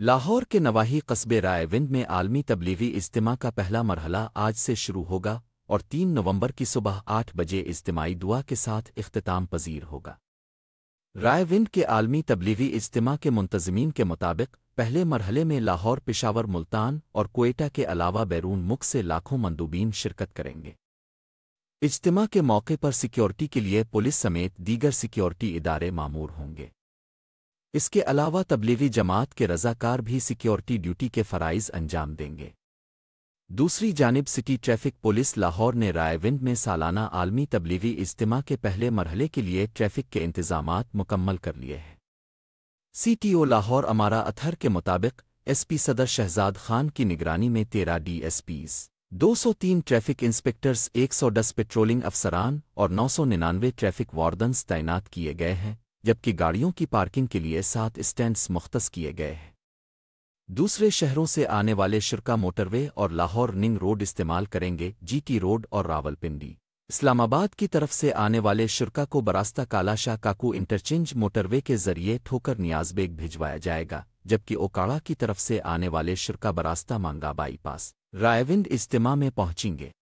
लाहौर के नवाही कस्बे रायविंद में आलमी तबलीगी इज्तम का पहला मरहला आज से शुरू होगा और तीन नवंबर की सुबह आठ बजे इज्तमाही दुआ के साथ अख्ताम पजीर होगा रायविंद के आलमी तबलीगी इज्तम के मुंतजमीन के मुताबिक पहले मरहले में लाहौर पिशावर मुल्तान और कोयटा के अलावा बैरून मुख से लाखों मंदूबीन शिरकत करेंगे इज्तम के मौके पर सिक्योरिटी के लिए पुलिस समेत दीगर सिक्योरिटी इदारे मामूर होंगे इसके अलावा तबलीवी जमात के रजाकार भी सिक्योरिटी ड्यूटी के फ़राइज़ अंजाम देंगे दूसरी जानब सिटी ट्रैफिक पुलिस लाहौर ने रायविंद में सालाना आलमी तबलीवी इज्तम के पहले मरहले के लिए ट्रैफिक के इंतजाम मुकम्मल कर लिए हैं सीटीओ लाहौर अमारा अथर के मुताबिक एसपी सदर शहजाद खान की निगरानी में तेरह डीएसपीज 203 ट्रैफिक इंस्पेक्टर्स 110 पेट्रोलिंग अफसरान और 999 ट्रैफिक वार्डन्स तैनात किए गए हैं जबकि गाड़ियों की पार्किंग के लिए सात स्टैंड्स मुख्त किए गए हैं दूसरे शहरों से आने वाले शिरका मोटरवे और लाहौर निंग रोड इस्तेमाल करेंगे जीटी रोड और रावलपिंडी इस्लामाबाद की तरफ से आने वाले शिरका को बरास्ता कालाशाह काकू इंटरचेंज मोटरवे के जरिए ठोकर नियाजबेग भिजवाया जाएगा जबकि ओकाड़ा की तरफ से आने वाले शिरका बरास्ता मांगा बाईपास रायविंद इज्तिमा में पहुंचेंगे